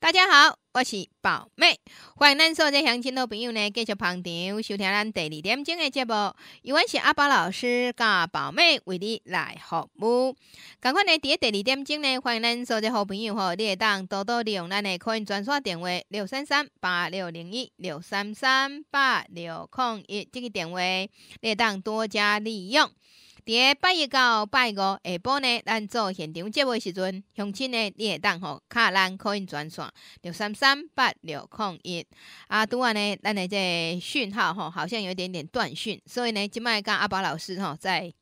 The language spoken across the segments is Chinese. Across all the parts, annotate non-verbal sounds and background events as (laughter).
大家好，我是宝妹，欢迎咱所在乡亲的朋友呢继续捧场收听咱第二点钟的节目，有缘是阿宝老师甲宝妹为你来服务。赶快呢，伫咧第二点钟呢，欢迎咱所在好朋友吼，你会当多多利用咱的可以专线电话六三三八六零一六三三八六空一这个电话，你会当多加利用。第拜一到拜五下晡呢，咱做现场目播时阵，相亲呢你也当吼，卡拉可以转线六三三八六空一啊。拄啊呢，咱即这讯号吼，好像有点点断讯，所以呢，今麦跟阿宝老师吼，在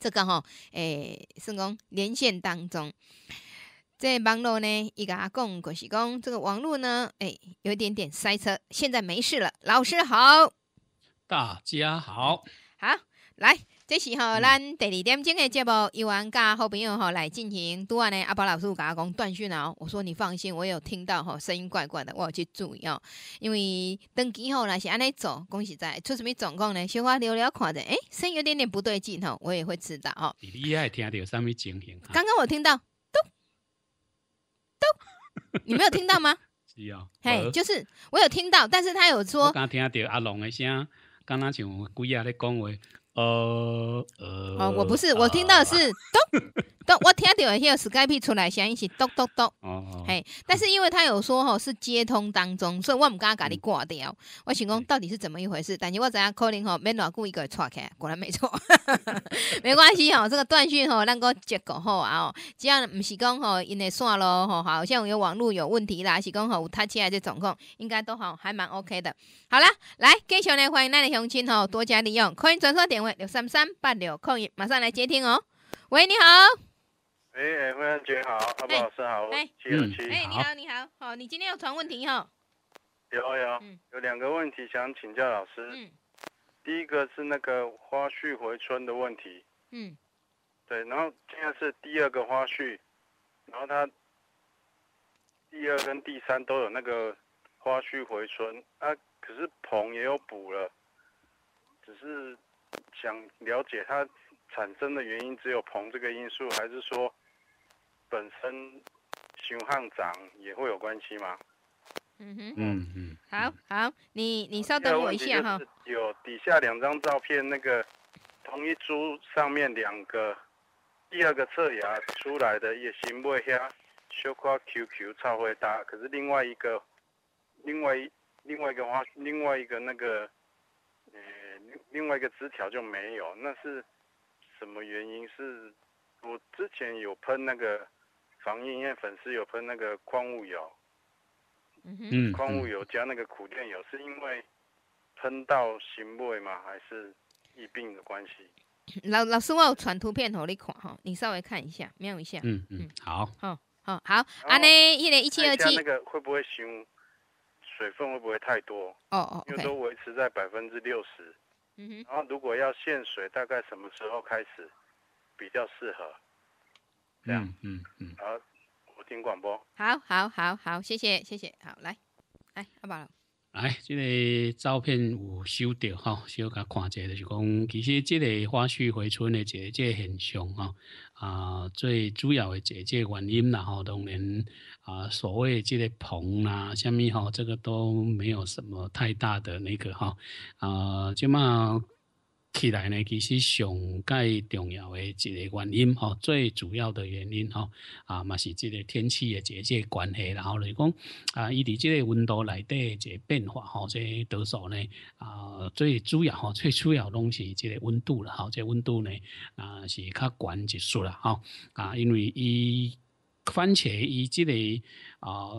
这个吼诶，算讲连线当中，这网络呢，一个阿公就是讲这个网络呢，诶，有一点点塞车，现在没事了。老师好，大家好，好。来，这时候咱第二点钟的节目，又安家好朋友吼来进行拄安呢？阿伯老师甲我讲断讯哦。我说你放心，我有听到吼声音怪怪的，我有去注意哦。因为登机后若是安尼做，恭喜在出什么状况呢？小花聊聊看着，哎，声音有点点不对劲吼，我也会知道哦。你爱听到什么情形？刚刚我听到嘟嘟，你没有听到吗？(laughs) 是哦，嘿，就是我有听到，但是他有说。我听到阿龙的声，刚刚像鬼啊在讲话。呃呃，哦，我不是，我听到是咚咚，我听到有 h Skype 出来，声一起咚咚咚。哦，嘿，但是因为他有说吼是接通当中，所以我唔敢给你挂掉。我想讲到底是怎么一回事，但是我知影 calling 哈，会老顾一个错开，果然没错。(laughs) 没关系哦，这个断讯哈，那个结果哈哦，只要不是讲吼因为线咯吼，好像有网络有问题啦，是讲吼有塌来这状况，应该都好还蛮 OK 的。好了，来，继续呢，欢迎咱的乡亲吼多加利用，欢迎转电点。六三三八六空一，马上来接听哦。喂，你好。哎，欢迎，你好，阿宝老师好。七六七。哎，你好，你好，好，你今天要传问题哦。有有，有两个问题想请教老师。嗯。第一个是那个花絮回春的问题。嗯。对，然后现在是第二个花絮，然后它第二跟第三都有那个花絮回春啊，可是棚也有补了，只是。想了解它产生的原因，只有硼这个因素，还是说本身雄汉长也会有关系吗？嗯哼，嗯嗯，好好，你你稍等我一下哈。有底下两张照片，那个同一株上面两个第二个侧芽出来的也行不一样，小花 QQ 超会大，可是另外一个另外另外一个花另外一个那个。另外一个枝条就没有，那是什么原因？是我之前有喷那个防因为粉丝有喷那个矿物油，嗯，矿物油加那个苦电油，是因为喷到行位吗？还是疫病的关系？老老师我有传图片给你看哈，你稍微看一下瞄一下。嗯嗯，好，好，好好，安呢，一零一七二七，那个会不会行？水分会不会太多？哦哦，又都维持在百分之六十。然后如果要限水，大概什么时候开始比较适合？这样，嗯嗯。好，我听广播。好，好，好，好，谢谢，谢谢。好，来，来阿宝来，这个照片有修掉哈，修甲看一下，就讲其实这个花絮回春的这这很象哈啊，最主要的这这原因啦，好，当然啊，所谓这个棚啦，下面哈，这个都没有什么太大的那个哈，啊，怎么起来呢？其实上个重要的一个原因哈，最主要的原因哈，啊，嘛是这个天气的这些关系，然后来讲啊，伊伫这个温度内底这变化哈，这多少呢？啊，最主要哈，最主要东西，这个温度了哈，这温度呢啊是较悬一束了哈，啊，因为伊。番茄以即个啊，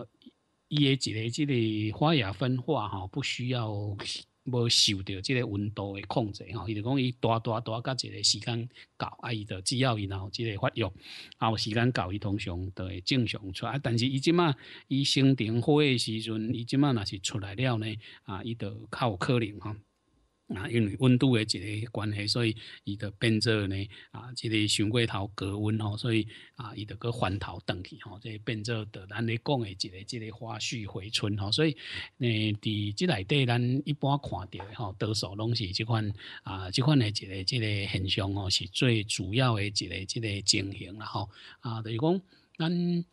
诶子个这个花芽分化哈，不需要无受着这个温度的控制哈，伊就讲伊大大大甲一个时间到，啊，伊就只要然后即个发育，啊，有时间到伊通常都会正常出，啊，但是伊即嘛，伊生成花的时阵，伊即嘛那是出来了呢，啊，伊就较有可能哈。啊，因为温度的一个关系，所以伊就变做呢啊，这个上过头隔温吼，所以啊，伊就个返头登去吼，即变做的咱咧讲的这个这个花絮回春吼，所以呢，伫即来底咱一般看到吼，多数拢是即款啊，即款的这个这个现象吼，是最主要的这个这个情形了吼啊，等于讲咱。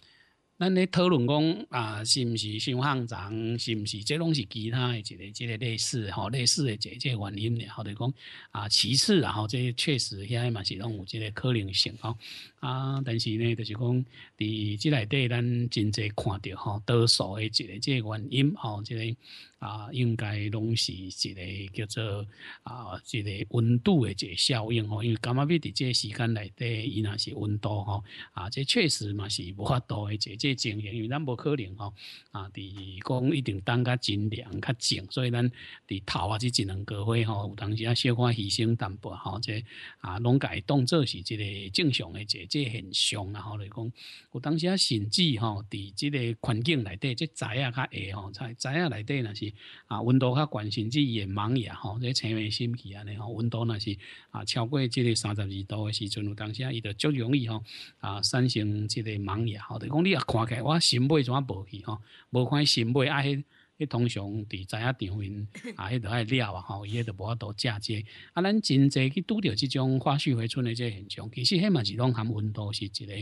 咱咧讨论讲啊，是毋是先上涨，是毋是，这拢是其他的一个、一个类似吼类似的这这原因咧。或者讲啊，其次，然后这确实遐嘛是拢有这个可能性吼啊。但是呢，就是讲伫即内底，咱真侪看到吼，多数的一个这原因吼，这个。啊，应该拢是一个叫做啊，一个温度的个效应吼，因为刚刚比伫这时间内底伊那是温度吼啊，这确实嘛是无法度的这这情形，因为咱无可能吼啊，伫讲一定等较真凉较静，所以咱伫头啊，只一两个月吼，有当时啊小可牺牲淡薄吼，这啊，拢改当做是一个正常的，这这现象啊，吼来讲，有当时啊甚至吼伫这个环境内底，这仔啊较矮吼，在仔啊内底那是。啊，温度较关心即眼盲呀吼，即青霉心气安尼吼，温度那是啊超过即个三十二度的时阵，有当时啊伊就足容易吼啊产生即个盲呀吼，就于讲你啊看起来我新霉怎啊破去吼，无看新霉啊。通常伫知影场面，(laughs) 啊，迄条爱料啊，吼，伊迄都无法度嫁接，啊，咱真侪去拄着即种花絮回春的这现象，其实迄嘛是拢含温度是一个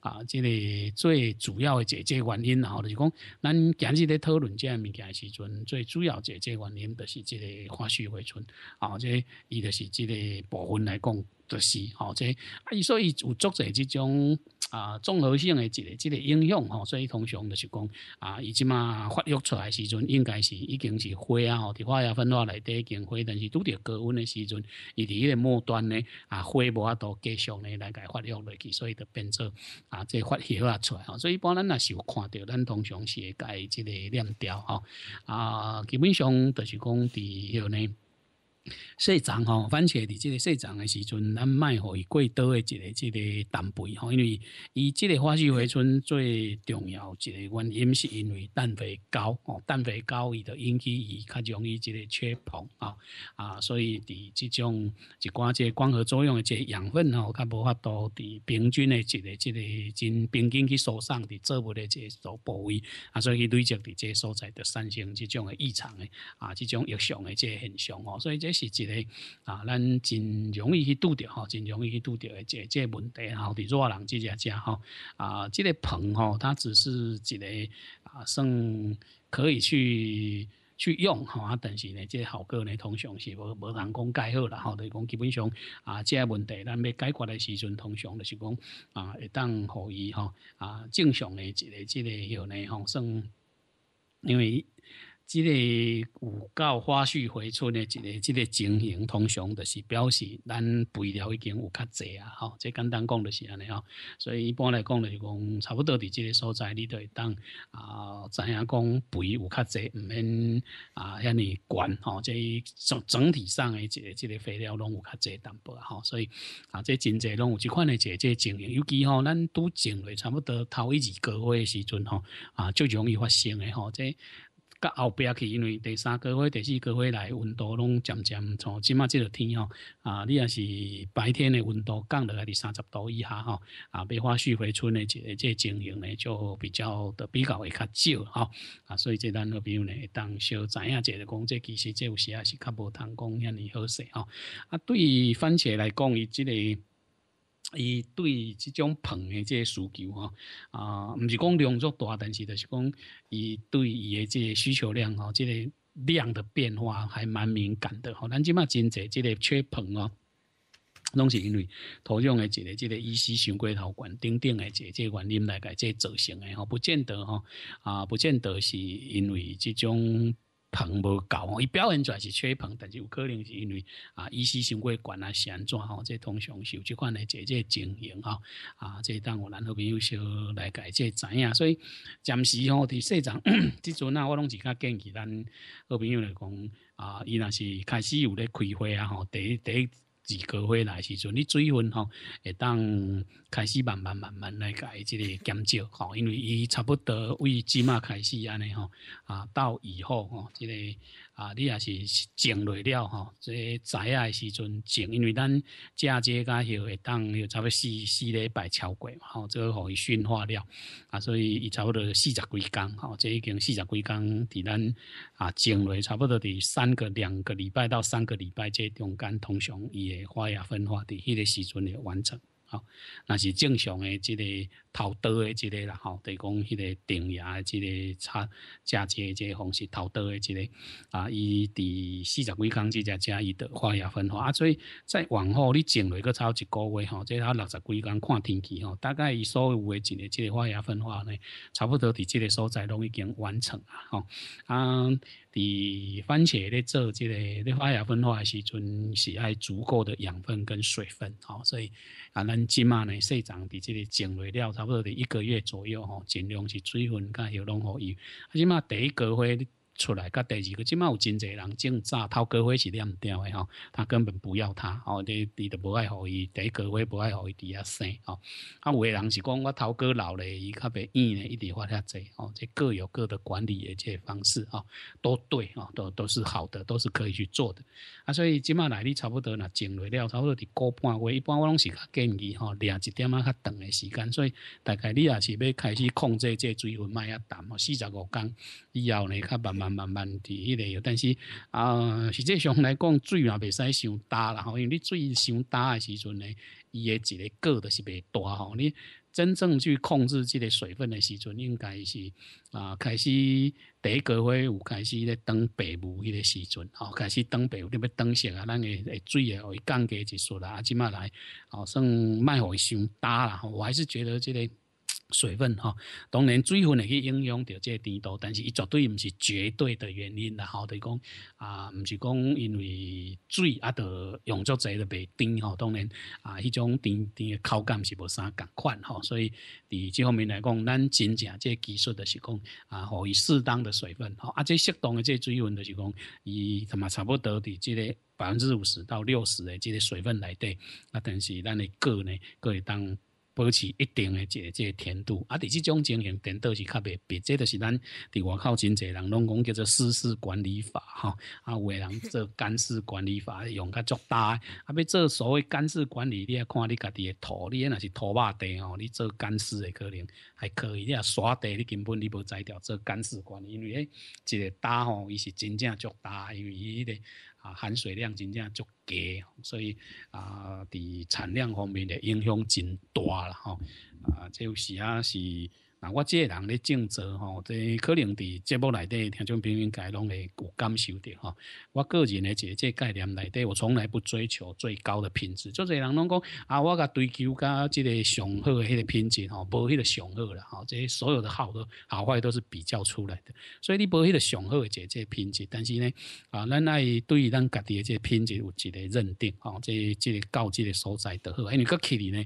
啊，即个最主要的解决原因，吼，就是讲咱今日咧讨论这物件时阵，最主要解决原因就是即个花絮回春，啊，这伊就是即个部分来讲。就是吼，即啊，伊所以有足侪即种啊综合性的一个、一个影响吼，所以通常就是讲啊，伊即码发育出来时阵，应该是已经是花啊吼，伫花芽分化来得已经花，但是拄着高温的时阵，伊伫迄个末端呢啊花无阿多继续呢来个发育落去，所以就变做啊，即发啊出来吼，所以一般咱也是有看到，咱通常是会甲伊即个念标吼啊，基本上就是讲伫迄个呢。生长吼，番茄的这个生长的时阵，咱卖互伊过多的这个这个氮肥吼，因为以这个花序回春最重要一个原因，是因为氮肥高吼，氮肥高伊就引起伊较容易这个缺硼啊啊，所以伫这种一寡这光合作用的这养分吼，它无法度伫平均的这个这个真平均去输送的作物的这所部位啊，所以累积伫这所在的产生这种诶异常的啊，这种异常的这现象哦，所以这。这是一个啊，咱真容易去拄着吼，真容易去拄着的这这问题，吼，伫对弱人直接吃吼啊，这个棚吼，它只是一个啊，算可以去去用吼啊，但是呢，这好个呢，通常是无无人讲盖好啦吼，就讲基本上啊，这问题咱要解决的时阵，通常就是讲啊，会当可以吼啊，正常的一个、一个、一个呢，吼，算因为。即个有较花絮回春的，一个即个情形通常都是表示咱肥料已经有较侪啊，吼，即简单讲就是安尼哦。所以一般来讲就是讲差不多伫即个所在，你都会当啊，怎样讲肥有较侪，唔免啊遐尼管吼。即整整体上诶即即个肥料拢有较侪淡薄啊，吼。所以啊，即真侪拢有即款诶一个即情形，尤其吼咱拄种咧，差不多头一二个月诶时阵吼，啊，就容易发生诶吼，即。甲后壁去，因为第三个月、第四个月来，温度拢渐渐从即麦即个天吼，啊，你也是白天的温度降落来，伫三十度以下吼，啊，梅花絮飞春的即即情形呢就比较的比较会较少吼，啊，所以即咱那边呢当小影者子讲，即其实即有时也是较无通讲遐尼好势吼，啊，对于番茄来讲，伊即个。伊对即种诶，的个需求吼，啊，毋是讲量足大，但是就是讲伊对伊的个需求量吼，即个量的变化还蛮敏感的吼。咱即嘛真济，即个缺捧哦，拢是因为土壤的一个、即个依稀想过头管、顶顶的即个原因来个造成的吼，不见得吼，啊，不见得是因为即种。棚无够，伊表现来是缺棚，但是有可能是因为啊，意思上过悬啊，是安怎吼，这通常是有即款的这个经营吼，啊，即当我咱好朋友小来解即知影，所以暂时吼，伫社长即阵啊，我拢是较建议咱好朋友来讲啊，伊若是开始有咧开会啊吼，第第。几个月来时阵，你水分吼，会当开始慢慢慢慢来改这个减少吼，因为伊差不多为芝麻开始安尼吼，啊，到以后吼这个。啊，你也是种落了哈，这栽啊时阵种，因为咱嫁接加许会当许差不多四四礼拜超过嘛，吼，这个可以驯化了啊，所以伊差不多四十几天。好，这已经四十几天伫咱啊种落差不多伫三个两个礼拜到三个礼拜，这中间通常伊的花芽分化的迄个时阵来完成，好，那是正常诶，这个。淘刀诶，即个啦吼，对讲迄个定芽诶，即个插嫁接诶，即个方式淘刀诶，即个啊，伊伫四十几公只只只伊的花芽分化啊，所以再往后你种落去差一个月吼，即差六十几公看天气吼，大概伊所有诶一个即个花芽分化呢，差不多伫即个所在拢已经完成啊，吼啊。伫番茄咧做即个咧花芽分化诶时阵，是爱足够的养分跟水分吼，所以啊，咱今嘛呢，生长伫即个种类料。差不多得一个月左右吼，尽量是水分，甲伊拢互伊。啊，起码第一个花。出来，甲第二个即卖有真侪人种早，头哥花是念掉的吼，他根本不要他，吼，你你都无爱互伊，第个花无爱互伊伫遐生，吼，啊，有个人是讲我头哥老嘞，伊较袂厌嘞，一直发遐侪，吼，这各有各的管理的这方式，吼，都对，吼，都都是好的，都是可以去做的，啊，所以即卖来你差不多那进来了，差不多伫过半，月，一般我拢是建议，吼，两一点啊较长的时间，所以大概你也是要开始控制这水温卖遐淡，吼，四十五天以后呢，较慢慢。慢慢滴迄个，但是啊，实际上来讲，水也未使伤干啦吼，因为你水伤干的时阵呢，伊诶一个个的是未大吼，你真正去控制这个水分的时阵，应该是啊，开始第一个花有开始咧等白雾迄个时阵，吼，开始等白雾，你要等些啊，咱个水会降低一撮啦，阿即嘛来，哦，算卖伊上干啦，我还是觉得这个。水分哈，当然水分会去影响到这甜度，但是伊绝对毋是绝对的原因啦。好，就讲啊，毋是讲因为水啊，着用足侪着袂甜吼。当然啊，迄种甜甜的口感是无啥共款吼。所以，伫这方面来讲，咱真正这技术的是讲啊，可以适当的水分吼，啊，这适当的这水分就是讲，伊什么差不多伫即个百分之五十到六十的即个水分内底，啊，但是咱的个呢，个会当。保持一定的这这甜度，啊，伫即种情形，更多是较袂别这都是咱伫外口真济人拢讲叫做事事管理法，吼，啊，有诶人做干湿管理法用较足大，啊，要做所谓干湿管理，你要看你家己诶土，你若是土肉地吼，你做干湿诶可能还可以，你啊沙地你根本你无栽调做干湿管，理，因为一个大吼伊是真正足大，因为伊个。啊，含水量真正足低，所以啊，伫产量方面的影响真大了吼，啊，有时啊是。那我这人咧，尽做吼，这可能伫节目内底听众、朋友应该拢会有感受到吼。我个人咧，这这概念内底，我从来不追求最高的品质，就是人拢讲啊，我甲追求甲即个上好迄个品质吼，无迄个上好啦吼，这所有的好都好坏都是比较出来的。所以你无迄个上好的这这品质，但是呢啊，咱爱对于咱家己的这品质有一个认定吼，这即个高即个所在的好。因为个客人呢？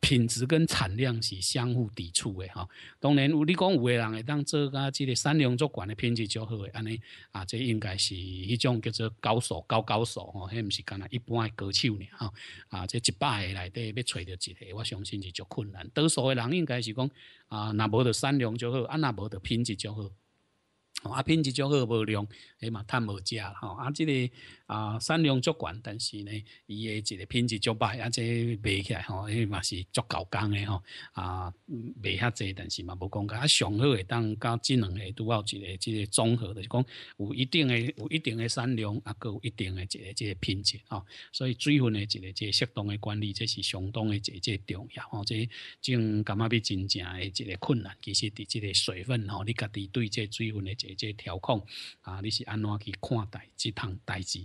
品质跟产量是相互抵触的哈。当然，有你讲有个人会当做家，即个善良作惯的品质足好诶，安尼啊，这应该是一种叫做高手高高手吼，迄毋是干那一般嘅高手呢吼啊，这一百个内底要找着一个，我相信是足困难。多数的人应该是讲啊，那无得善良就好，啊那无得品质就好，啊品质就好无量，哎嘛，趁无食吼，啊即个。啊，善良足惯，但是呢，伊嘅一个品质足啊，而且卖起来嗬，诶，嘛是足高工嘅吼。啊，卖遐济，但是嘛无讲较啊，上好的当到即两个都要一个，即个综合，就是讲有一定的有一定的善良，啊，各有一定的一个即个品质哦。所以水分的一个即个适当的管理，即是相当个即个重要。哦，即种正觉比真正的一个困难，其实伫即个水分，哦，你家己对即水分个即个调控，啊，你是安怎去看待即趟代志？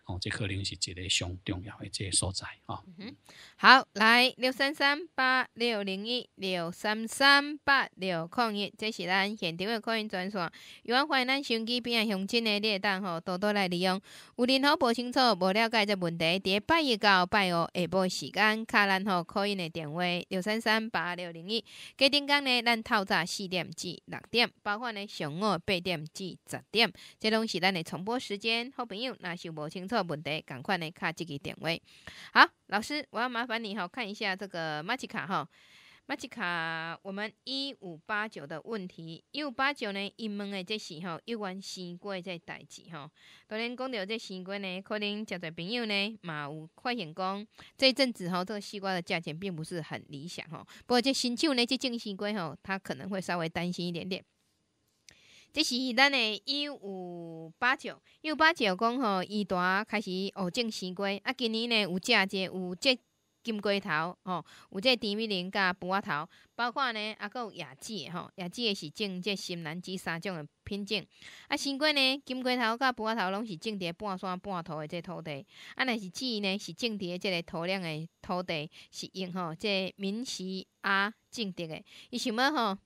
这可能是一个上重要的这个所在啊。好，来六三三八六零一六三三八六空一，这是咱现场的客运专线。有法发咱手机边啊乡亲的列单吼，多多来利用。有任何不清楚、不了解这问题，第拜一到拜五下晡时间，卡兰吼客运的电话六三三八六零一。今天讲呢，咱透早四点至六点，包括呢上午八点至十点，这拢是咱的重播时间。好朋友那是无清楚。问题赶快来敲这个点位。好，老师，我要麻烦你哈，看一下这个马吉卡哈，马吉卡，我们一五八九的问题，一五八九呢，一问的这时候有关西瓜这代志哈。昨天讲到这西瓜呢，可能真多朋友呢嘛有快点讲，这阵子哈，这个西瓜的价钱并不是很理想哈。不过这新旧呢，这种西瓜哈，他可能会稍微担心一点点。这是咱的一五八九，一五八九讲吼，伊拄开始学种西瓜，啊，今年呢有遮一个有这金鸡头吼，有这甜味莲加卜头，包括呢啊，佫有亚季吼，亚季是种这新南枝三种诶品种。啊，西瓜呢，金鸡头佮卜头拢是种伫半山半土诶这土地，啊，若是季呢是种伫即个土壤诶土地，是用吼这闽西啊种植的，伊想要吼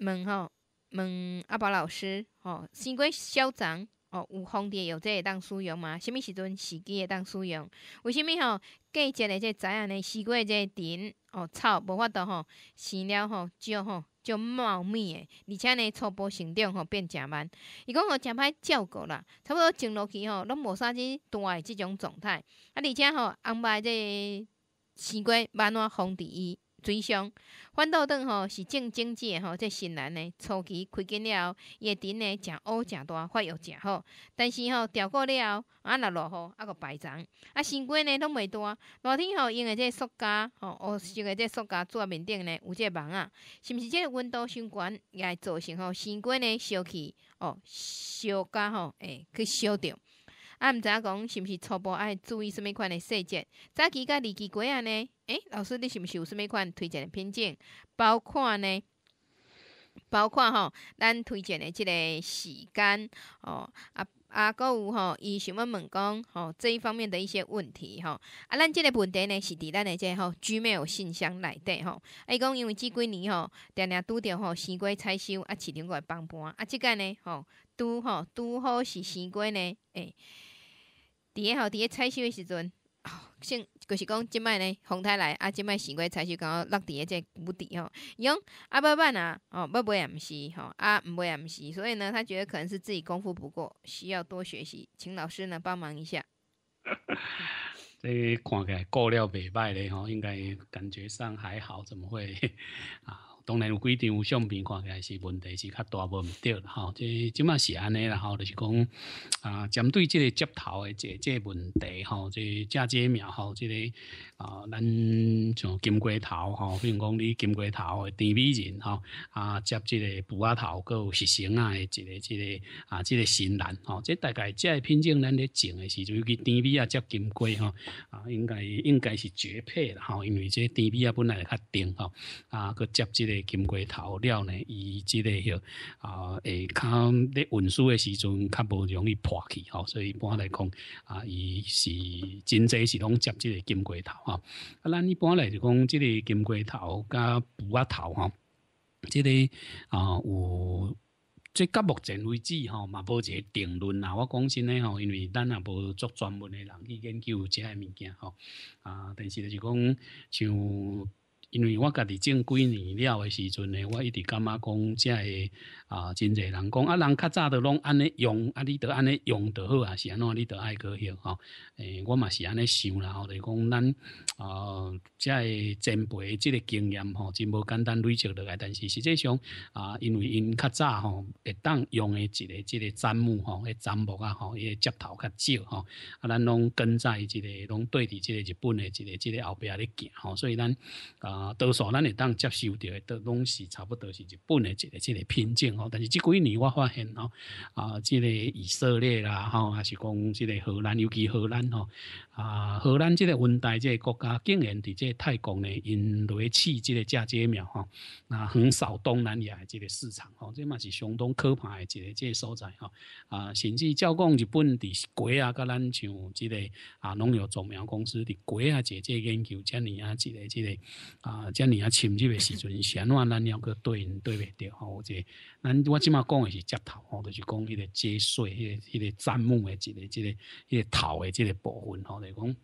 问吼。问阿宝老师，吼，西瓜生长，哦，有防治有这当使用吗？什物时阵时机会当使用？为什物吼季节的这知影呢？西瓜这田，哦，草无法度吼，生了吼，少吼，就茂密的，而且呢，初步生长吼，变诚慢，伊讲吼诚歹照顾啦，差不多种落去吼，拢无啥子大诶即种状态，啊，而且吼安排这西瓜要怎防治伊？水箱，反倒灯吼是正经济吼，即新人呢初期开紧了，伊的顶呢诚乌诚大发育诚好，但是吼调过了啊，若落雨啊，个排残啊，新瓜呢拢袂大。热天吼，因为即塑胶吼，乌色的即塑胶做面顶呢，有这网啊，是毋是即温度伤悬，也造成吼新瓜呢烧气哦，烧焦吼，诶去烧着。啊，毋知影讲是毋是初步爱注意什物款的细节？早期甲二期改安呢？诶，老师，你是毋是有甚物款推荐的品种？包括呢，包括吼咱推荐的即个时间哦，啊啊，还有吼伊想要问讲，哦，这一方面的一些问题吼。啊，咱即个问题呢是伫咱的这吼居民信箱内底吼，伊讲因为即几年吼，定定拄着吼西瓜采收啊，市场过来帮盘啊，即个呢吼，拄吼拄好是西瓜呢，诶，伫一吼伫一采收的时阵。先就是讲，即摆呢红太来啊，即摆成个彩球刚好落地个谷底吼，用阿八办啊，哦要不也毋是吼，啊毋万也毋是，所以呢，他觉得可能是自己功夫不够，需要多学习，请老师呢帮忙一下。(laughs) 这看起来过了未歹嘞吼，应该感觉上还好，怎么会 (laughs) 啊？当然有几张有相片看，起来是问题，是较大无毋对了。吼，即即嘛是安尼，然后就是讲啊，针对即个接头诶，即即个问题，吼，即嫁接苗，吼，即个啊，咱像金龟头，吼，比如讲你金龟头诶甜美人，吼啊，接即个布阿头，有石形啊，诶，即个即个啊，即个新兰，吼，即大概即个品种，咱咧种诶时阵，尤其甜米啊接金龟，吼啊，应该应该是绝配啦，吼，因为即甜米啊本来较甜，吼啊，佮接即个。金龟头料呢，伊即个许啊，诶，较咧运输的时阵，较无容易破去吼，所以一般来讲啊，伊是真济是拢接即个金龟头哈。啊，咱一般来讲即个金龟头加补仔头哈，即个啊有，即个目前为止吼，嘛无一个定论啦。我讲真诶吼，因为咱也无做专门诶人去研究即个物件吼啊，但是就讲像。因为我家己种几年了的时阵呢，我一直感觉讲这？啊，真侪人讲，啊，人较早都拢安尼用，啊，你都安尼用得好，啊，是安怎？你都爱个样，吼？诶，我嘛是安尼想啦，吼，就是讲咱，呃，在真辈即个经验吼，真无简单累积落来，但是实际上，啊，因为因较早吼，会当用诶即个即个砧木吼，诶，砧木啊吼，诶，接头较少吼，啊，咱拢跟在即个，拢对伫即个日本诶，即个即个后壁咧行吼，所以咱，啊，多数咱会当接受着诶，都拢是差不多是日本诶即个即个品种。但是这几年我发现哦，啊，即个以色列啦，吼，还是讲即个荷兰，尤其荷兰吼，啊，荷兰即个温带即个国家，竟然伫即个泰国呢，因雷气激的嫁接苗哈，那很少东南亚即个市场，吼，这嘛是相当可怕的一个即个所在哈，啊，甚至照讲日本是国啊，甲咱像即个啊农药种苗公司的国啊，即个研究这年啊，即个即个啊，今年啊侵入的时阵，千万咱要个对应对袂到，这、者。咱我即马讲的是接头吼，就是讲迄个接穗、一个一个砧木的这个、这个、这个头的即个部分吼，来讲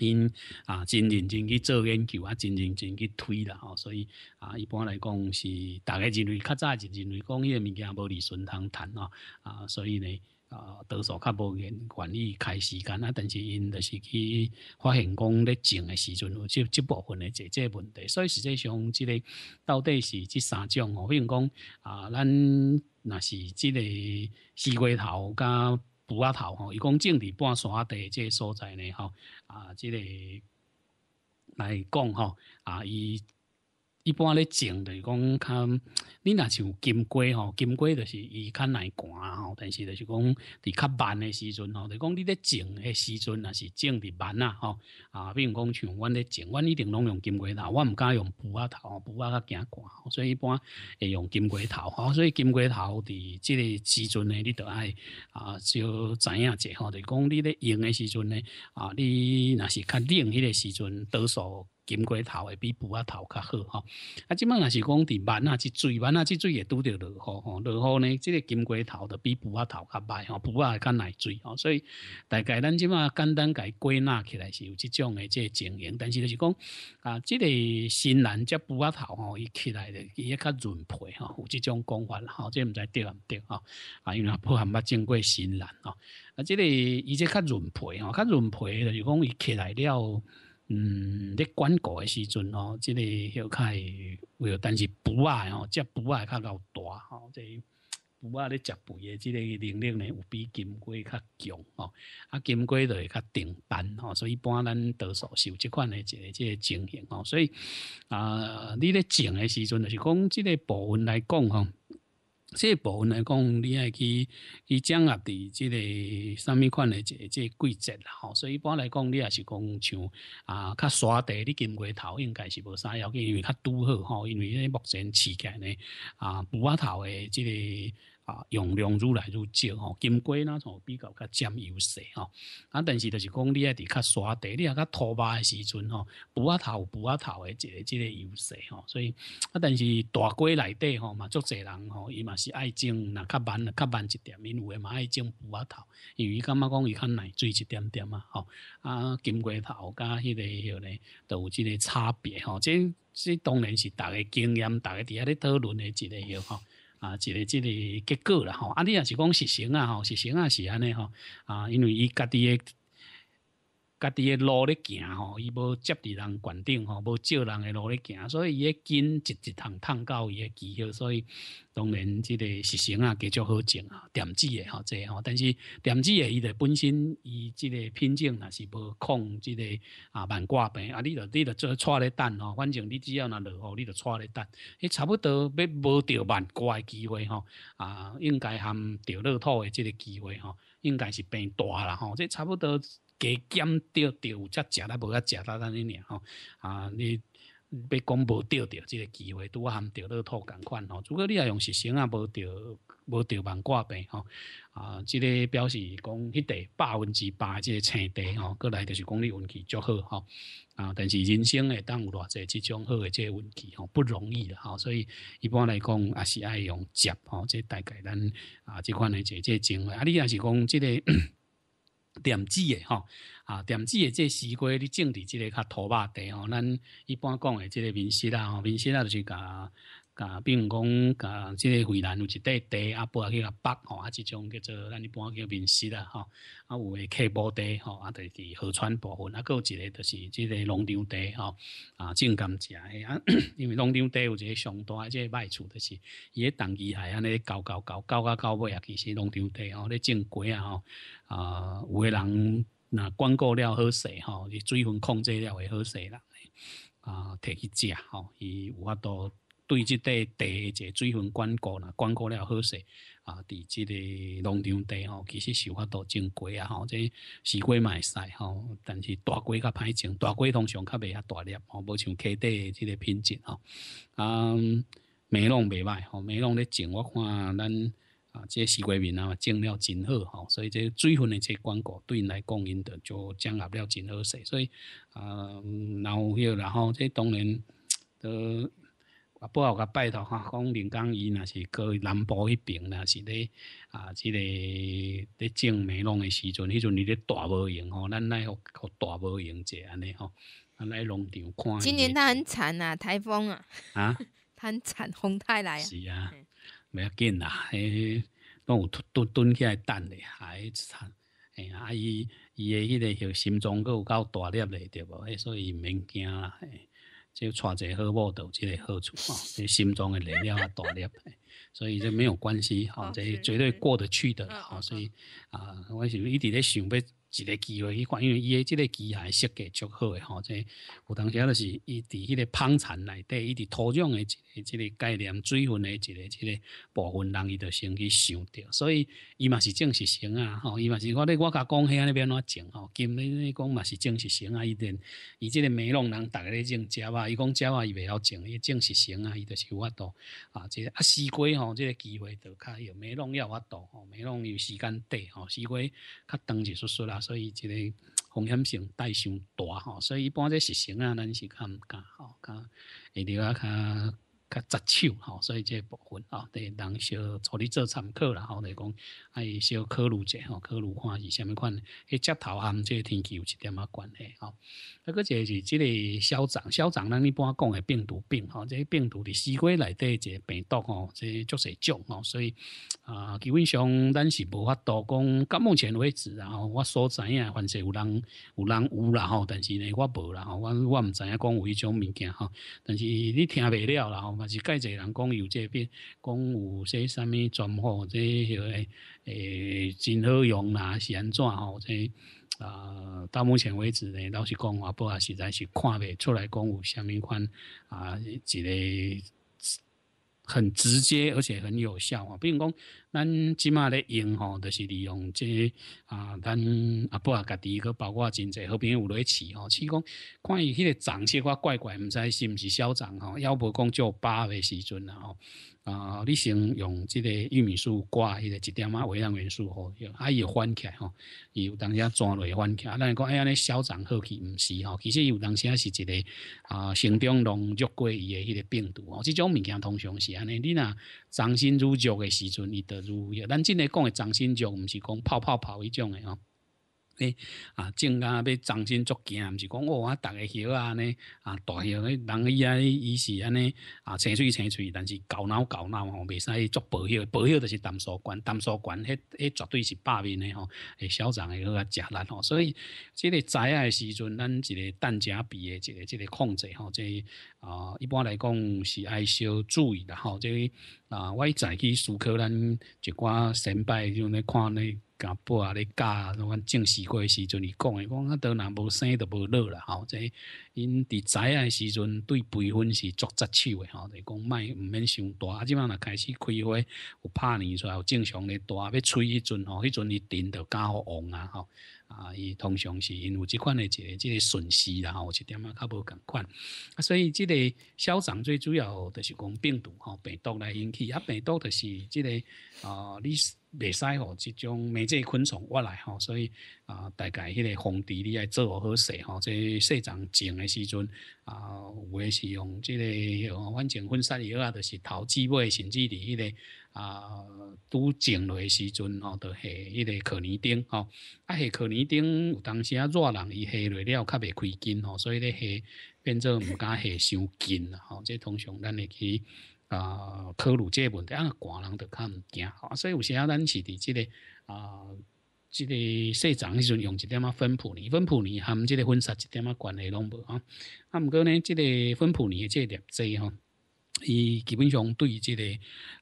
因啊真认真去做研究啊，真认真去推啦吼，所以啊一般来讲是大家认为较早就认为讲迄个物件无理顺通谈哦啊，所以呢。啊，多数较无愿愿意开时间啊，但是因就是去发现讲咧种诶时阵，有即即部分诶这这问题，所以实际上即个到底是即三种吼，比如讲啊，咱那是即个西瓜头加葡萄头吼，伊讲种伫半山地这所在呢吼啊，即个来讲吼啊伊。一般咧种就是讲，看你若像金龟吼，金龟就是伊较耐寒吼，但是就是讲，伫较慢的时阵吼，就讲你咧种的时阵，若是种的慢啊吼。啊，比如讲像阮咧种，阮一定拢用金龟头，我毋敢用布啊头，布啊较惊寒，所以一般会用金龟头。吼，所以金龟头伫即个时阵咧，你都爱啊，就知影者吼？就讲你咧用的时阵咧啊，你若是较冷迄的时阵多数。金龟头会比布阿头较好哈，啊，即满也是讲伫万啊，即追万啊，即追也拄着落雨吼，落雨呢，即个金龟头的比布阿头较歹吼，布阿较耐追吼，所以大概咱即满简单伊归纳起来是有即种的即情形，但是就是讲啊，即个新兰接布阿头吼，伊起来的伊也较润皮吼，有即种讲法吼，即毋知对唔对吼，啊，因为布阿冇经过新兰吼，啊，即个伊即较润皮吼，较润皮就是讲伊起来了。嗯，咧管过诶时阵吼，即个许开，但是补啊吼，即补啊较够大吼，即补啊咧食肥诶，即个能力呢有比金龟较强吼，啊金龟着会较定板吼，所以一般咱多数是有即款诶一个即个情形吼，所以啊，你咧种诶时阵就是讲即个部分来讲吼。这部分来讲，你爱去去掌握的这个什么款的这这规则啦，吼。所以一般来讲，你也是讲像啊，较沙地你金龟头应该是无啥要紧，因为较拄好吼，因为目前市价呢啊，乌头的这个。啊，用量愈来愈少吼，金龟那种比较较占优势吼，啊，但是就是讲你喺伫较刷地，你啊较拖把的时阵吼，补啊头补啊头的一个即个优势吼，所以啊，但是大龟内底吼嘛，足济人吼，伊嘛是爱种，那较慢，较慢一点，因为嘛爱种补啊头，因为感觉讲伊较奶水一点点嘛吼，啊，金龟头加迄个许嘞，都有即个差别吼，这这当然是大家经验，大家底下咧讨论的一个许吼。啊，一个这个结构啦吼，啊，你也是讲实行啊，吼，实行啊是安尼吼，啊，因为伊家己诶。家己诶路咧行吼，伊无接伫人管顶吼，无照人诶路咧行，所以伊诶根一直通烫到伊诶枝肉，所以当然即个实行啊，结交好种啊，点子诶吼，这吼。但是点子诶伊个本身，伊即个品种若是无控即个啊万挂病啊，你著你著做错咧等吼，反正你只要若落雨，你著错咧等，迄差不多要无着万挂诶机会吼，啊，应该含着落土诶即个机会吼，应该是变大啦吼，这差不多。加减钓钓有只食啦，无个食啦，尼尔吼啊！你欲讲无钓钓，即个机会拄含钓到土同款吼。如果你啊用实心啊，无钓无钓万挂病吼啊！即个表示讲迄地百分之百即个青地吼，过来就是讲你运气足好吼啊！但是人生诶，当有偌济即种好诶，即个运气吼不容易啦吼，所以一般来讲也是爱用食吼，即大概咱啊即款诶，即即种啊，你若是讲即个。点子诶吼，啊，点籽的即西瓜，你种伫即个较土沃地吼，咱一般讲诶即个面食啦吼，面食啦就是甲啊，比如讲，啊，即个惠南有一块地啊，搬去阿北吼，啊，即种叫做咱一般叫棉西啦吼，啊，有诶客布地吼，啊，就是河川部分，啊，佫有一个就是即个农场地吼，啊，正甘食，(clears throat) 因为农场地有一个上大，即个卖厝，就是伊咧长期系安尼搞搞搞搞啊搞尾，啊，其实农场地吼咧种果啊吼，啊，有诶人那管顾了好势吼，伊水分控制了会好势啦，啊，摕去食吼，伊有法度。对，即块地一个水分灌溉啦，灌溉了好些啊。伫即个农场地吼，其实收获都真贵啊吼。即西瓜会使吼，但是大瓜较歹种，大瓜通常较袂遐大粒吼，无像溪地即个品质吼。啊，梅农袂歹吼，梅农咧种，我看咱啊，即西瓜面啊，种了真好吼，所以即水分的即灌溉，对来供应的就降握了真好势，所以啊，然后，然后，即当然，呃。啊，不好，个拜托哈，讲林江伊那是去南部一边若是咧啊，即个咧种梅农的时阵，迄阵你咧大无闲吼，咱来互大无闲者安尼吼，来农场看。今年他很惨呐，台风啊！啊，(laughs) 很惨，风台来。是啊，不要紧啦，嘿，拢有蹲蹲起来等咧，还惨。哎呀，阿姨，伊的迄个心脏佫有够大粒的对啵，所以唔免惊啦。就揣者好物质即个好处啊，你 (laughs) 心中的力量啊大力，(laughs) 所以这没有关系，好，这绝对过得去的，好，所以啊，我是一直咧想要。一个机会，伊款，因为伊个即个机械设计足好诶吼，即有当时啊，就是伊伫迄个棚产内底，伊伫土壤诶一个一个改良水分诶一个一个部分，人伊就先去想着，所以伊嘛是正式型啊吼，伊嘛是我咧，我甲讲遐那边怎种吼，今日你讲嘛是正式型啊伊定，伊即个美容人逐个咧种蕉啊，伊讲蕉啊伊袂晓种，伊正式型啊，伊就是有法度啊，即个啊西瓜吼，即个机会就较有美容要法度吼，美容有时间短吼，西瓜较长记疏疏啦。所以这个风险性带伤大吼，所以一般在实行啊，咱是较唔敢吼，较会滴啊，较。较扎手吼，所以这部分啊，得人少助理做参考啦，吼，来讲爱是少考虑一下吼，考虑看是虾米款。诶，接头含我个这天气有一点啊关系吼。啊，个就是这个校长，校长，咱一般讲诶病毒病吼，这病毒的细菌底一个病毒吼，这足是足吼，所以啊，基本上咱是无法度讲。到目前为止，然后我所知啊，凡是有人有人有啦吼，但是呢，我无啦吼，我我唔知影讲有迄种物件吼，但是你听袂了啦。也是介侪人讲有这边讲有些啥物专好，这许个诶真好用啦，是安怎吼？这啊到目前为止呢，老实讲，阿伯啊实在是看未出来，讲有啥物款啊一个很直接而且很有效啊，不用讲。咱即码咧用吼，就是利用这啊，咱啊不啊家己一个，包括真济好平有雷饲吼。饲讲看伊迄个长势，我怪怪唔知是毋是消长吼。要不讲做疤的时阵啦吼啊，你先用这个玉米树挂迄个一点啊微量元素吼，伊会翻起来吼，伊有当时啊钻会翻起。来，咱讲哎呀，咧消长好去唔是吼，其实有当时啊是一个啊，生长浓弱过伊的迄个病毒吼，这种物件通常是安尼。你呐长新入弱的时阵，伊的。咱真诶讲诶，掌心球，毋是讲泡泡泡迄种诶哦。咧啊，正啊，要长新作见，毋是讲哦，啊，大家好啊，呢啊，大好，人伊啊，伊是安尼啊，青翠青翠，但是搞闹搞闹吼，袂使作保好，保好就是谈所管，谈所管，迄迄绝对是百面的吼，校长的个食力吼，所以这个栽爱时阵，咱一个担架比的，一个这个控制吼，这啊，一般来讲是爱少注意的吼，这啊，我一早起思考咱一寡成败，就咧看咧。甲播啊咧教，侬正种过瓜时阵伊讲诶，讲啊都若无生都无落啦吼，即因伫影诶时阵对培训是作扎手诶吼，即讲卖毋免伤大，啊即摆若开始开花有拍泥出有正常咧大，要吹迄阵吼，迄阵伊甜着加互旺啊吼，啊伊通常是因为即款诶一个即个损失然后一点啊较无共款，啊所以即个消长最主要就是讲病毒吼病毒来引起，啊病毒就是即个啊你。袂使吼，即种媒介昆虫活来吼，所以啊，大概迄个防治你爱做好势吼。即细丛种诶时阵啊，有诶是用即个吼，反正分散药啊，著是桃子尾，甚至伫迄个啊，拄种落诶时阵吼，著下迄个可年丁吼。啊，下可年丁有当时啊热人伊下落了较袂开根吼，所以咧下变做毋敢下伤紧啦吼。即通常咱会去。啊，考虑这问题，啊，寒人就较唔惊，所以有时啊，咱是伫即个啊，即个生长时阵用一点啊芬普尼，芬普尼含即个芬莎一点啊关系拢无啊，啊，毋过呢，即个芬普尼的这粒剂吼，伊基本上对即个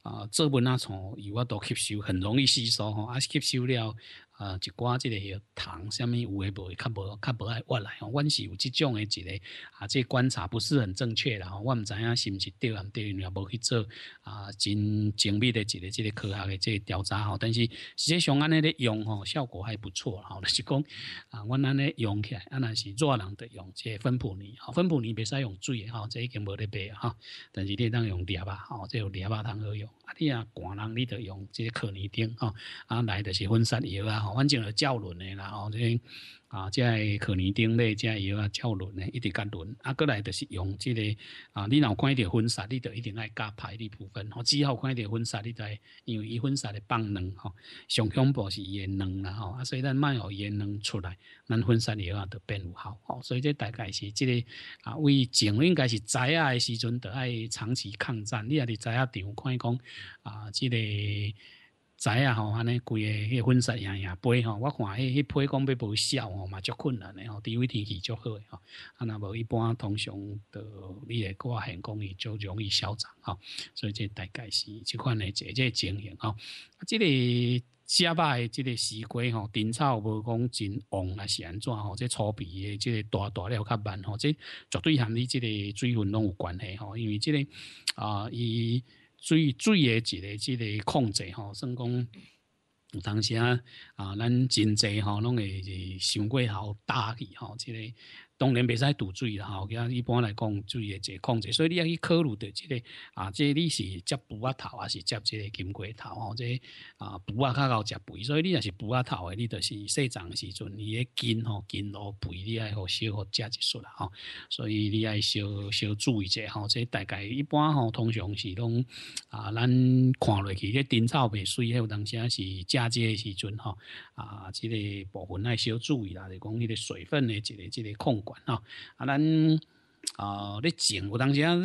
啊作物啊，从油啊都吸收，很容易吸收吼，啊，吸收了。啊，一寡即个糖，啥物有诶无诶，较无较无爱挖来吼。阮是有即种诶一个，啊，即观察不是很正确啦吼。我毋知影是毋是对，对，也无去做啊，真精密的一个即个科学诶即个调查吼。但是实际上安尼咧用吼，效果还不错吼，就是讲啊，阮安尼用起来，啊，若是热人着用即个分步泥，分步泥袂使用水吼，即已经无得白吼。但是你当用热吧，吼，即有热吧通好用。啊，你啊寒人，你着用即个可泥丁吼，啊，来着是分散药啊吼。反正个照轮的啦，然后这啊在可尼丁即个药啊照轮呢，一直甲轮啊过来就是用这个啊，你若看一点婚纱，你就一定爱加牌的部分哦。只好看一点婚纱，你在因为伊婚纱的放能吼，上胸部是伊的能啦吼啊，所以咱卖好伊的能出来，咱婚纱药啊都变有效。所以这大概是这个啊，为前应该是摘牙的时阵，就爱长期抗战。你也伫摘牙场看讲啊，这个。仔啊，吼，安尼规个迄粉色呀呀杯吼，我看迄迄配讲要无少吼，嘛足困难诶吼。除非天气足好诶吼，啊那无一般通常都你来挂现工伊就容易消长吼，所以这大概是即款诶，这这情形吼。啊，即个枝肉诶，即个时果吼，丁草无讲真旺啊，是安怎吼？即粗皮诶，即个大大了较慢吼，即绝对含你即个水分拢有关系吼，因为即个啊伊。水水的一个即个控制吼，算讲有当时啊啊，咱真济吼拢会是想过好打去吼即个。当然袂使堵嘴啦吼，其他一般来讲，注意一个控制，所以你要去考虑到这个啊，即你是接补啊头还是接这个金龟头吼，即啊补啊较好接肥，所以你也是补啊头诶，你就是生长时阵你的筋吼筋络肥，你爱好少好接接出啦吼，所以你爱少少注意者吼，即大概一般吼，通常是拢啊咱看落去咧，丁草皮水有当时啊是嫁接时阵吼啊，这个部分爱少注意啦，就讲你的水分的即个即个控。吼，啊，咱，啊，咧种有当时啊，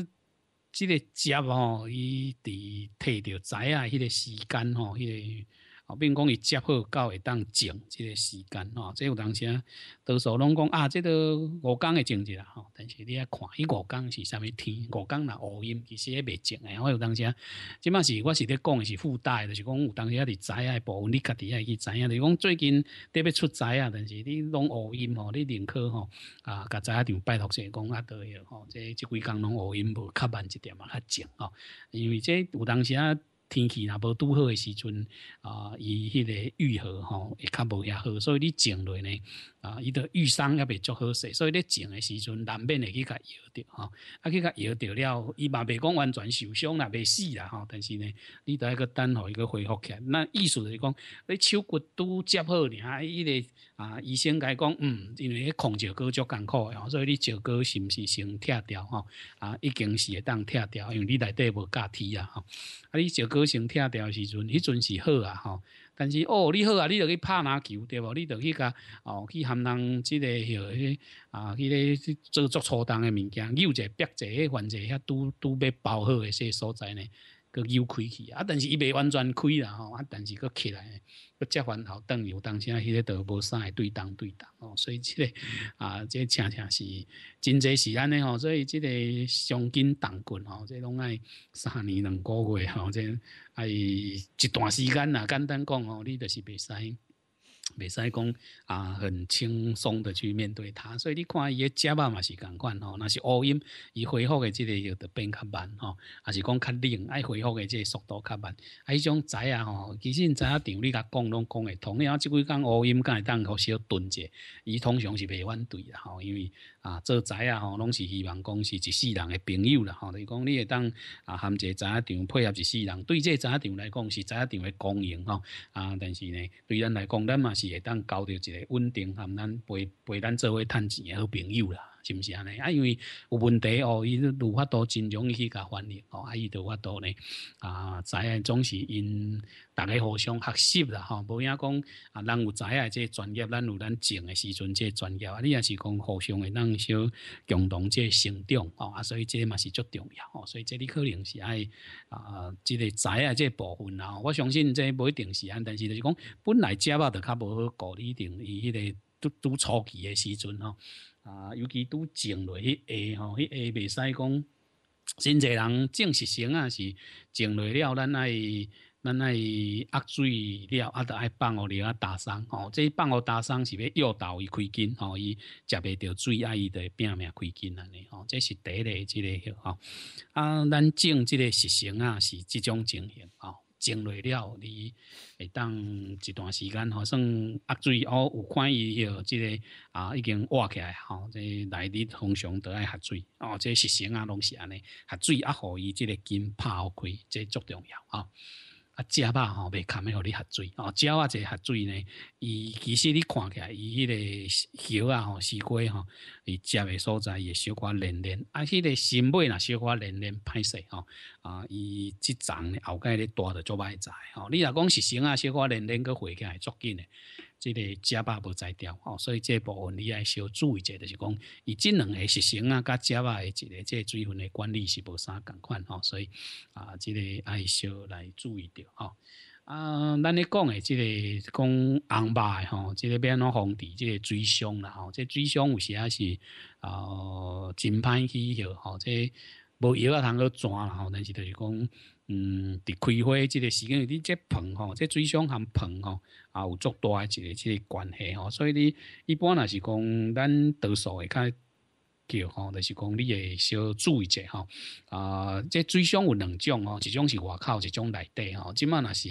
即个接吼，伊伫摕着栽啊，迄个时间吼，迄个。啊，并讲伊接好到会当静即个时间吼，即有当时啊，多数拢讲啊，即个五工会静一啦吼。但是你爱看，伊五工是啥物天？五工若乌阴，其实也袂静诶。我有当时啊，即卖是我是咧讲诶，是附带，就是讲有当时啊，伫影啊部分，你家己爱去知影，就是讲最近特别出栽啊，但是你拢乌阴吼，你认可吼啊，甲知啊场拜托先讲啊多许吼。即即几工拢乌阴，无较慢一点啊，较静吼。因为即有当时啊。天气若无拄好诶时阵啊，伊迄个愈合吼，会较无遐好，所以你种落呢啊，伊得愈伤也袂足好势，所以你种诶时阵难免会去甲摇着吼，啊去甲摇着了，伊嘛袂讲完全受伤啦，袂死啦吼，但是呢，你得爱阁等候伊阁恢复起，来。那意思就是讲，你手骨拄接好，尔啊，伊个啊医生甲伊讲，嗯，因为迄控着哥足艰苦诶，所以你石膏是毋是先拆掉吼，啊已经是会当拆掉，因为你内底无加体啊，吼，啊你石膏。个性听诶时阵，迄阵是好啊吼，但是哦，你好啊，你著去拍篮球对无？你著去甲哦去含人即个许啊，迄个做足粗重诶物件，有者、逼者、弯者，遐拄拄要包好诶些所在呢。又开去啊，但是伊袂完全开啦吼，啊，但是佫起来，佫接翻头等，有当时啊，迄个投无啥会对档对档哦，所以即个啊，这恰恰是真济时间尼吼，所以即个伤筋动骨吼，即拢爱三年两个月吼，即爱一段时间啦，简单讲吼，你就是袂使。未使讲啊，很轻松的去面对它，所以你看伊个脚嘛是同款吼，那是乌阴，伊恢复的这个有的变较慢吼，还是讲较冷，爱恢复的这速度较慢，啊，迄种仔啊吼，其实仔啊场你甲讲拢讲会通，然后即几工乌阴敢会当互小蹲者，伊通常是袂反对啦吼，因为。啊，做仔啊吼，拢是希望讲是一世人诶朋友啦吼。就是讲你会当啊，含一个仔场配合一世人，对这仔场来讲是仔场诶光荣吼。啊，但是呢，对咱来讲，咱嘛是会当交到一个稳定含咱陪陪咱做伙趁钱诶好朋友啦。是不是安尼啊？因为有问题哦，伊有无法真容易去甲反映哦。啊，伊有法度呢啊，知影总是因大家互相学习啦吼。无影讲啊，人有知影即专业咱有咱种的时阵，即专业啊，你也是讲互相的，咱小共同即成长哦。啊，所以即嘛是足重要哦。所以这你可能是爱啊，即个知影即部分啦。我相信即不一定是安，但是就是讲本来接啊，就较无好搞，一定伊迄个都都初期诶时阵吼。啊，尤其拄种落去下吼，迄下袂使讲，真侪人种实成啊是种落了，咱爱咱爱压水了，啊，得爱放互里啊打伤，吼，这放互打伤是要诱导伊开金，吼，伊食袂着水，啊，伊就拼命开金安尼，吼，这是第一个即个吼，啊，咱种即个实成啊是即种情形哦。进来了，你会当一段时间，好像下水哦，有看伊许即个啊，已经活起来吼，即来日通常都爱下水哦，即食生啊拢是安尼，下水啊互伊即个筋拍开，这足重要啊。啊，食肉吼，袂堪诶互你喝水哦。食啊，者喝水呢？伊其实你看起，来伊迄个叶啊吼，西瓜吼，伊食诶所在会小可连连，啊，迄个新尾若小可连连歹势吼啊，伊即层呢后盖咧大着足歹在吼。你若讲是行啊，小可连连去回起来足紧诶。即个食肉无在调吼，所以即部分你爱少注意者，就是讲以即两个实行啊，甲食肉的一个即个水分的管理是无啥共款吼，所以啊，即个爱小来注意着吼。啊，咱咧讲的即个讲红坝吼，即个边浪防治即个水凶啦吼，即个、水凶有时啊是啊，审判器吼，即无鱼啊，通去抓啦吼，但是就是讲。嗯，伫开花即个时间你这即盆吼，即水箱含盆吼，啊有足多一个即个关系吼，所以你一般若是讲咱多数会较叫吼，就是讲你会小注意者吼。啊，即水箱有两种哦，一种是外口，一种内底吼。即满若是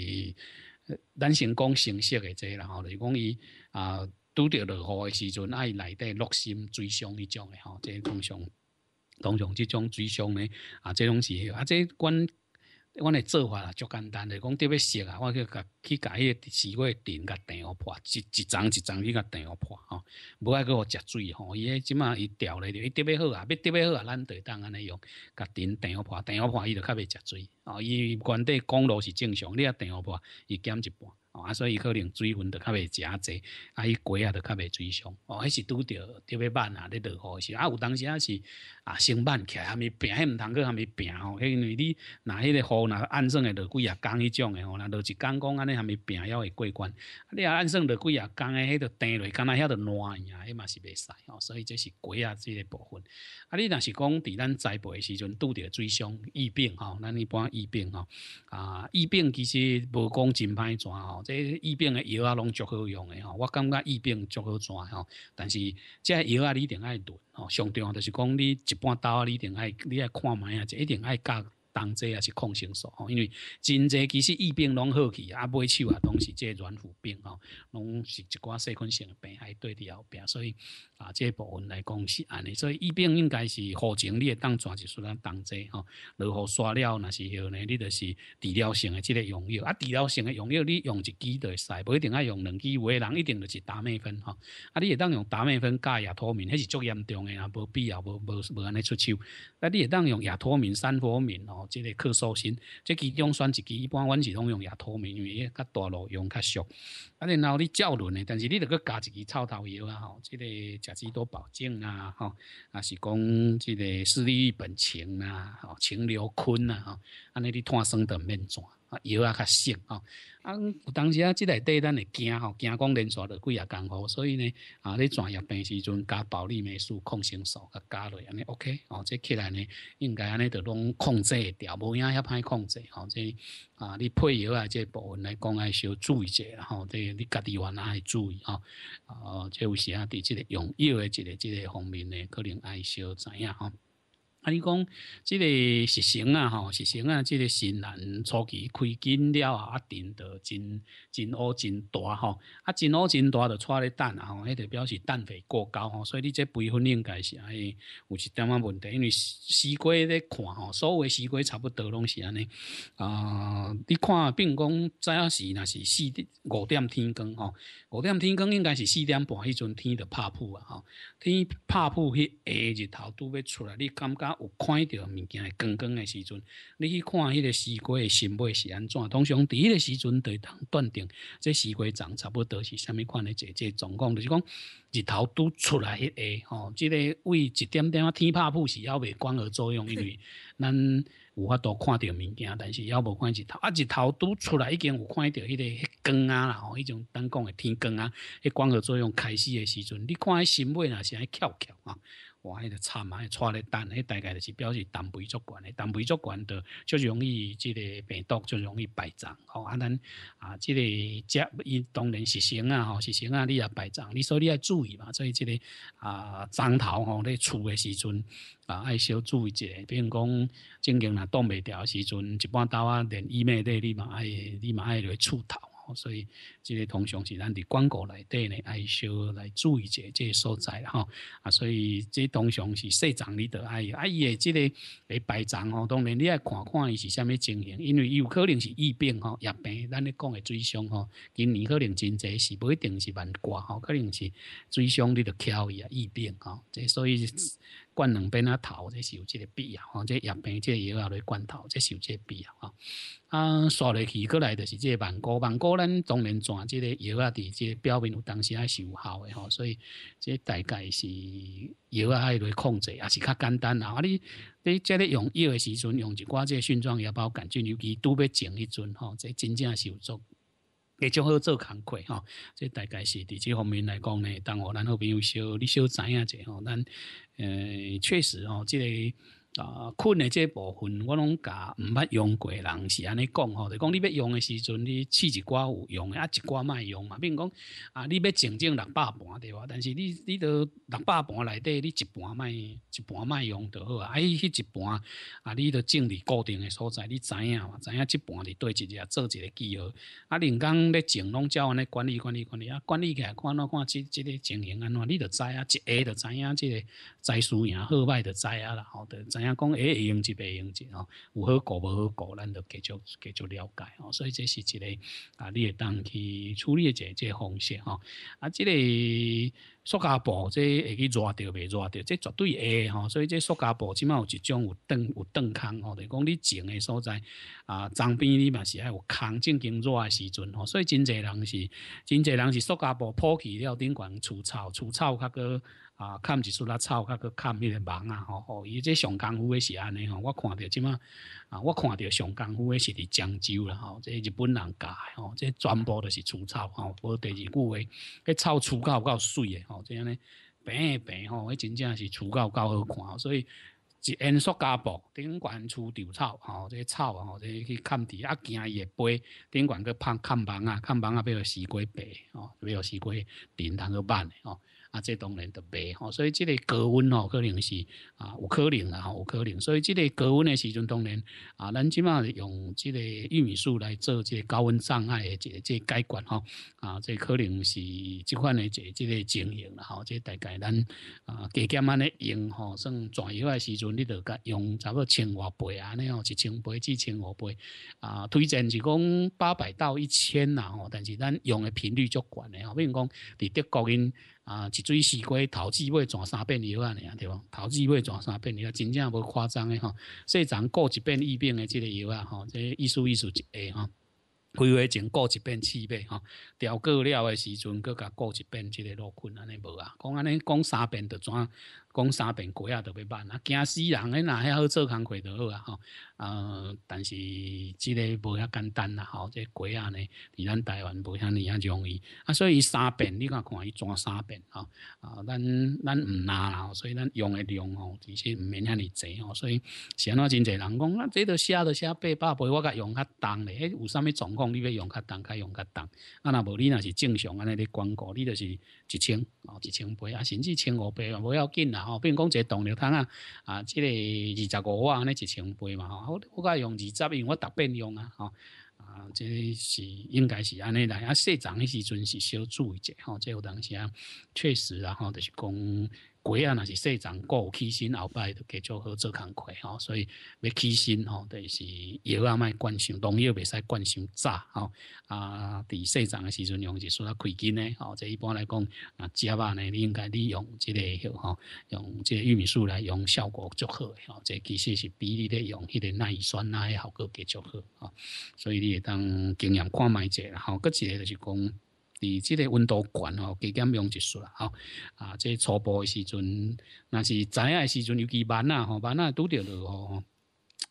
咱先讲成式的这然后，就是讲伊啊，拄着落雨的时阵爱内底落心水箱迄种的吼，即通常通常即种水箱咧啊，这种是啊，即关。阮诶做法啊，足简单，诶，讲特别熟啊，我去甲去甲迄个树个根甲断互破，一一丛一丛去甲断互破吼，无爱去互食水吼。伊迄即满伊调咧，伊特别好啊，要特别好啊，咱地当安尼用，甲根断互破，断互破伊着较未食水。哦，伊原底公路是正常，你若断互破，伊减一半。啊，所以可能水分就较袂食济，啊，伊鸡啊就较袂追伤哦。还是拄着特别慢啊，咧落雨是啊。有当时啊是啊，先慢起来，哈咪平，嘿唔通去哈咪平哦。因为你那迄个雨，那按算会落几啊工迄种诶哦，那落一工工安尼哈咪平还会过关。你啊按算落几啊工诶，迄个地内刚来遐烂去呀，迄嘛是袂使，哦。所以这是鸡啊即个部分。啊，你若是讲伫咱栽培时阵拄着追伤疫病哦，咱一般疫病哦，啊，疫病其实无讲真歹抓哦。这疫病的药啊，拢足好用的吼。我感觉疫病足好抓吼，但是这药啊，你一定爱炖吼。上重要就是讲你一般刀啊，你一定爱你爱看卖啊，就一定爱夹。同济也是抗生素吼，因为真侪其实疫病拢好去，啊，每手啊，都是这软腐病吼，拢是一寡细菌性病，害对伫后壁，所以啊，这部分来讲是安尼，所以疫病应该是好前你会当抓一出咱同济吼，落雨刷了那是许呢，你就是治疗性的这个用药啊，治疗性的用药你用一剂就会使，不一定爱用两剂，有的人一定就是打灭分吼，啊你会当用打灭分加亚脱敏，迄是足严重诶，啊无必要无无无安尼出手，啊你会当用亚脱敏、三脱敏吼。即个咳嗽型，即其中选一支，一般阮是拢用牙土米，因为较大路用较俗。啊，然后你照轮的，但是你得阁加一支草头油啊，吼，即个食几多保健啊，吼，啊是讲即个视力本清啊，吼，清流坤啊，吼，安尼你摊酸糖免全。啊，药也较省吼，啊，有当时啊，即个对咱会惊吼，惊讲连续落几啊艰苦，所以呢，啊，你专业病时阵加保利霉素、抗生素啊加落，安尼 OK 哦，即起来呢，应该安尼着拢控制会调，无影遐歹控制吼，即啊，你配药啊，即部分来讲爱小注意者吼，即你家己话那爱注意吼，哦，即有时啊，伫即个用药的即个即个方面呢，可能爱小知影吼。啊，你讲，这个实行啊，吼，实行啊，这个新南初期开金了啊，啊，真的真真乌真大吼，啊，真乌真大，就出咧蛋啊，吼，迄个表示蛋肥过高吼，所以你这肥分应该是安尼有一点啊问题，因为西瓜咧看吼，所有西瓜差不多拢是安尼啊，你看，比如讲，早时若那是四五点天光吼，五点天光应该是四点半，迄阵天着拍布啊，吼，天拍布迄下日头拄要出来，你感觉？有看到物件的光光的时阵，你去看迄个西瓜的新部是安怎？通常第一个时阵就通断定这西瓜长差不多是虾米款的。这这总共就是讲日头拄出来一下，吼，这个为一点点天怕布是要被光合作用，因为咱有法多看到物件，但是要无看日头，啊，日头拄出来已经有看到迄个根啊，吼，迄种咱讲的天根啊，迄光合作用开始的时阵，你看新部呢是安翘翘啊。我迄个差嘛，带咧蛋，迄大概就是表示蛋白足悬的，蛋白足悬的就容易即个病毒就容易败仗。哦，啊咱啊，即个接伊当然是生啊，吼是生啊，你也败脏，你说你要注意嘛，所以即个啊脏头吼在厝的时阵啊，爱小注意者，比如讲正经若冻袂掉的时阵，一般到啊连衣袂内你嘛爱你嘛爱来厝头。所以，即个通常是咱伫广告内底呢，爱收来注意一下即个所在吼。啊，所以即通常是社长你得爱，啊伊个即个来排葬吼。当然你爱看看伊是虾米情形，因为有可能是疫病吼，疫病咱咧讲的最凶吼。今年可能真侪是不一定是蛮挂吼，可能是最凶你得敲伊啊，疫病吼。即所以。灌两边啊头，这是有这个必要，吼，这叶瓶这药啊来灌头，这有这个必要，哈。啊，刷落去过来就是这万古万古，咱当然全这个药啊，伫这表面有当时还是有效诶，吼。所以这大概是药啊来控制，也是较简单。啦。啊，你你这里用药时阵，用一挂这熏状药包、抗菌尤机，都要整一阵吼，这真正是有用。你怎好做工作哈？这大概是伫这方面来讲呢。当我咱好朋友小，你小知影者吼，咱呃，确实哦，这个。啊，困的这部分我拢甲毋捌用过人是安尼讲吼，就讲你要用的时阵，你试一寡有用，啊一寡卖用嘛，并讲啊，你要整整六百盘对哇，但是你你都六百盘内底，你一盘卖一盘卖用就好啊，啊伊迄一盘啊，你都整伫固定的所在，你知影嘛？知影一盘伫对一日做一个记号。啊，另讲咧整拢照安尼管理管理管理，啊管理起来看哪看即即个情形安怎，你就知啊，一下就知影即个栽输赢好歹的知啊啦，吼，就知。讲会用一袂用一哦，有好过无好过，咱着继续继续了解哦。所以这是一个啊，你会当去处理的这方式哈。啊，这个塑胶布这会去热着袂热着，这绝对会哈。所以这塑胶布起码有一种有冻有冻坑哦，就讲你种的所在啊，脏边你嘛是爱有坑，正经热的时阵哦，所以真侪人是真侪人是塑胶布铺起了，顶管除草除草，较佮。啊，砍一树那草，甲去砍迄个芒啊，吼吼，伊这上功夫是安尼吼，我看到即马，啊，我看到上功夫是伫漳州啦吼，这日本人教的吼，这全部都是除草吼，无第二句话，迄草除到够水的吼，这样呢平平吼，佮真正是除到够好看，所以。一因疏加薄，顶管厝稻草，吼这些草，吼这些去砍地，啊惊伊会飞，顶管去拍砍房啊，砍房啊，不要树鸡飞，吼不要树鸡林藤去办，吼啊这当然得白吼所以这个高温吼，可能是啊有可能啊，有可能，所以这个高温的时阵当然啊，咱即嘛用这个玉米素来做这高温障碍的这这改决吼啊这可能是即款的这即个情形啦，吼这大概咱啊加减安尼用，吼算移业个时阵。你甲用差不多千瓦倍啊那样，一千倍至千五倍啊。推荐是讲八百到一千呐吼，但是咱用的频率足悬的吼。比如讲，伫德国因啊，一水西瓜头几尾转三遍油啊那啊对不？头几尾转三遍，油，啊真正无夸张的吼。以针过一遍，易变的这个油啊吼，这艺术艺术一下哈。规划前过一遍七遍吼，调过料的时阵，各甲过一遍即个老困难尼无啊。讲安尼，讲三遍就怎讲三遍粿啊，都要办啊！惊死人！恁那遐好做工课都好啊！吼，呃，但是这个无遐简单啦！吼，这粿啊呢，离咱台湾无遐尼啊容易啊，所以三遍你敢看伊抓三遍啊！啊，咱咱唔拿啦，所以咱用的量吼，其实唔免遐尼济吼，所以现在真侪人讲，那这都写都写八百倍，我甲用较重咧，有啥物状况你要用较重，该用较重。啊，那无你那是正常安尼咧，广告你就是一千哦，一千倍啊，甚至千五倍，啊，无要紧啦。哦，比如讲一个动力桶啊，啊，即个二十五瓦安尼一千倍嘛吼，我我讲用二十用我特别用啊吼，啊，这是应该是安尼来啊，社长的时阵是小注意者吼，这个时啊，确实啊吼，就是讲。贵啊，那是生长有起薪，后摆都继续好做工贵吼，所以要起薪吼，等是药啊卖关心，农药袂使关心炸吼啊。伫生长的时阵用，就说开金呢吼，这一般来讲啊，食吧呢，你应该利用这个吼，用这个玉米素来用，效果足好诶吼。这其实是比你咧用迄个耐酸钠效果继续好啊。所以你会当经验看卖者，后搁一个就是讲。伫即个温度悬吼，加减用一熟啦吼。啊，即初步诶时阵，若是仔诶时阵尤其慢呐吼，慢呐都得热吼。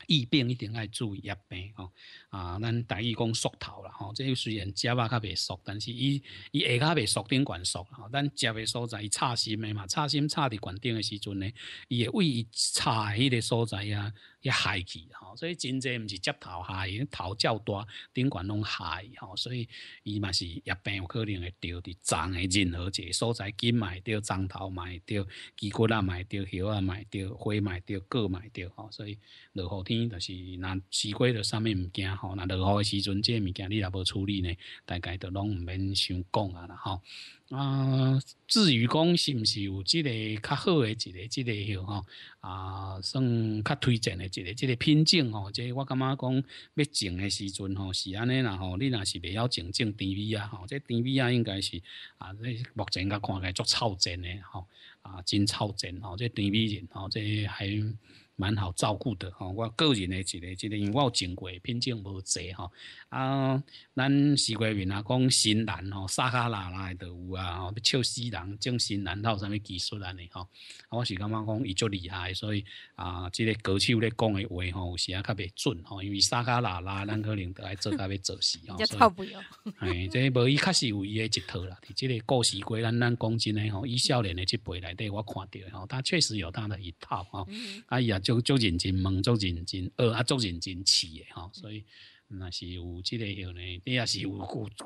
疫病一定爱注意疫病吼。啊，咱等于讲缩头啦吼。即虽然食肉较未熟，但是伊伊下骹未熟，顶悬熟吼。咱食诶所在，伊插心诶嘛，插心插伫悬顶诶时阵呢，伊会为伊插迄个所在啊。也害去吼，所以真侪毋是接头害，头较大顶管拢害吼，所以伊嘛是一并有可能会掉伫脏的任何一个所在，金买掉脏头买掉，肌骨啊买掉，叶啊买掉，花买掉，果买掉吼，所以落雨天就是那西过着啥物物件吼，若落雨的时阵，这物件你也无处理呢，大概都拢毋免想讲啊啦吼。啊，至于讲是毋是有即个较好诶一个个类吼，啊，算较推荐诶一个、一个品种吼，即我感觉讲要种诶时阵吼是安尼啦吼，你若是未晓种种甜米啊吼，即甜米啊应该是啊，即目前甲看起来足超前诶吼，啊，真超前吼，即甜米人吼，即还。蛮好照顾的吼，我个人诶一个，一个因为我前过品种无侪吼，啊，咱徐桂明啊讲新南吼，撒哈拉拉诶都有啊吼，要唱西人，种新南靠啥物技术安尼吼，我是感觉讲伊足厉害，所以啊，即个歌手咧讲诶话吼，有时啊较袂准吼，因为撒哈拉拉咱可能来做，较要做事 (laughs) 吼，即套不要，哎，即个无伊确实有伊诶一套啦，即个故事过咱咱讲真诶吼，伊少年诶即辈内底我看到吼，他确实有他的一套吼，啊伊呀。足足认真，问，足认真，学啊足认真，饲的吼，所以若是有即个许呢，你也是有有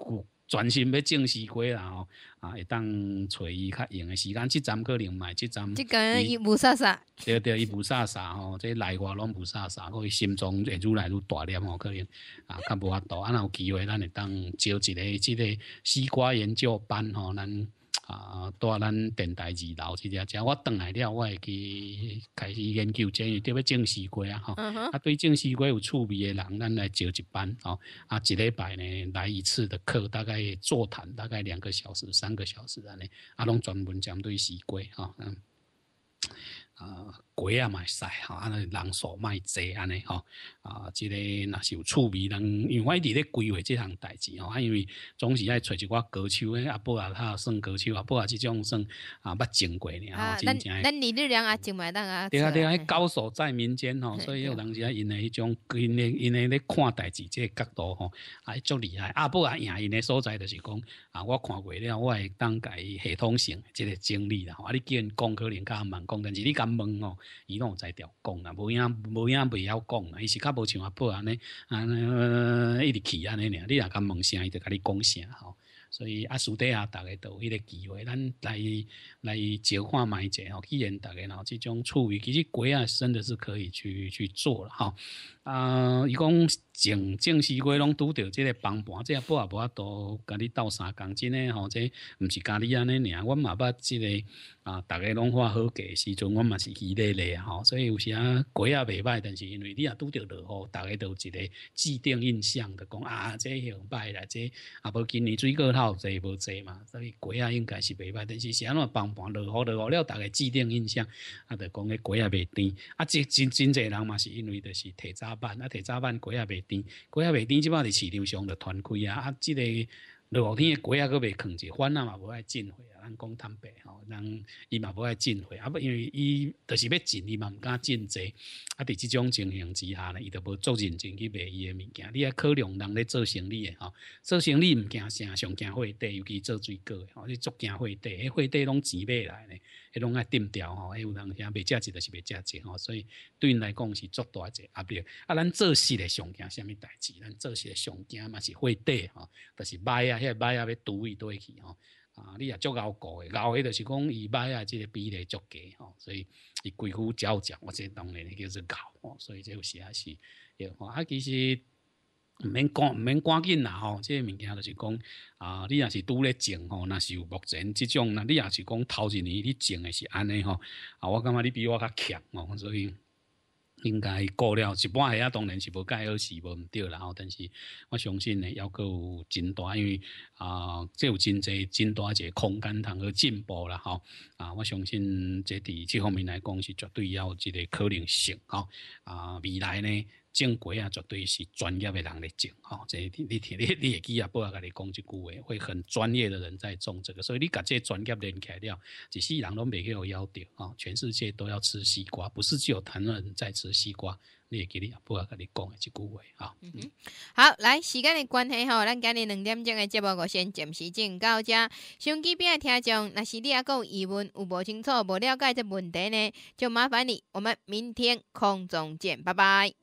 有专心要种西瓜啦吼，啊，会当揣伊较闲的时间即站可能买即站。即间伊无啥啥，对对，伊无啥啥吼，这内外拢无啥啥，可以心中会愈来愈大了吼，可能啊，较无法度，啊若有机会咱会当招一个即个西瓜研究班吼，咱。啊，带咱电台二楼，即只只我转来了，我会去开始研究这，要对要正西瓜啊哈。啊，对正西瓜有趣味的人，咱来招一班哦。啊，一礼拜呢来一次的课，大概座谈大概两个小时、三个小时安尼，啊，拢专门针对视龟啊。嗯，啊。鸡啊嘛，使吼，安尼人所卖济安尼吼，啊，即个若是有趣味，人因为伫咧规划即项代志吼，啊，因为总是爱揣一寡高手，啊，伯啊，他算高手，啊，伯啊，即种算啊，捌经过吼真正。诶。咱那日这啊，阿舅买啊？对啊，对啊，高手在民间吼，所以有当时因的迄种因的看代志这角度吼，啊，足厉害。啊，伯啊，赢因的所在就是讲啊，我看过了，我会当伊系统性即个经历啦。吼，啊，你然讲可能较慢讲，但是你敢问哦？伊拢有在调讲啊，无影无影，袂晓讲啊，伊是较无像阿婆安尼，安尼一直去安尼尔，你若敢问声，伊就甲你讲声吼。所以阿叔底下大家都有迄个机会，咱来来照看买者吼。既然大家然后这种处理，其实鬼啊真的是可以去去做了哈。啊，伊讲。正正是过拢拄着即个帮盘，这个不也无啊多，甲你斗三共真诶吼，即毋是家己安尼尔，我嘛捌即个啊，大家拢花好个时阵，我嘛是喜在咧吼，所以有时啊，改也袂歹，但是因为你也拄着落雨，大家都一个既定印象，就讲啊，这向败啦，这啊无今年水果头，这无波嘛，所以改啊应该是袂歹，但是是安怎帮盘落雨落雨了，大家既定印象，啊，就讲个改也袂甜，啊，即真真济人嘛是因为就是提早办，啊，提早办改也袂。跌，果下未甜，即摆伫市场上就团开啊！啊，即个落雨天，果下搁未扛住，反啊嘛，无爱进货啊。咱讲坦白吼，人伊嘛无爱进货，啊不因为伊就是要进，伊嘛唔敢进济，啊伫这种情形之下呢，伊就无做认真去卖伊诶物件，你啊可能人咧做生意诶吼，做生意唔惊啥，上惊货底，尤其做水果诶吼，你足惊货底，诶货底拢钱买来咧，诶拢爱垫掉吼，诶有人遐卖价贱，就是卖价者吼，所以对因来讲是足大者，啊如啊咱做事咧上惊啥物代志，咱做事咧上惊嘛是货底吼，但是歹啊，遐歹啊，要多伊倒去吼。啊，你也足熬过诶，熬诶，就是讲伊歹啊，即个比例足低吼，所以伊贵妇照少，我即当然叫做熬吼，所以即有时也是，吼啊，其实毋免赶，毋免赶紧啦吼，即物件就是讲啊，你也是拄咧种吼，若是有目前即种，那你也是讲头一年你种诶是安尼吼，啊，我感觉你比我较强吼，所以。应该过了，一半下当然是无介好事无唔对啦，吼！但是我相信呢，要够真大，因为啊，即有真侪真大一个空间通去进步啦，吼！啊，我相信即伫这方面来讲是绝对有一个可能性，吼！啊，未来呢？种果啊，绝对是专业的人来种吼。这你听，你你会记啊，不阿甲你讲一句话，会很专业的人在种这个，所以你甲这专业连起来了，一世人拢袂去有要求吼。全世界都要吃西瓜，不是只有台湾人在吃西瓜，你也记哩，不阿跟你讲一句话啊。嗯好，来时间的关系吼，咱今日两点钟的节目我先暂时进到这。手机边来听众，若是你阿有疑问有无清楚、无了解这问题呢？就麻烦你，我们明天空中见，拜拜。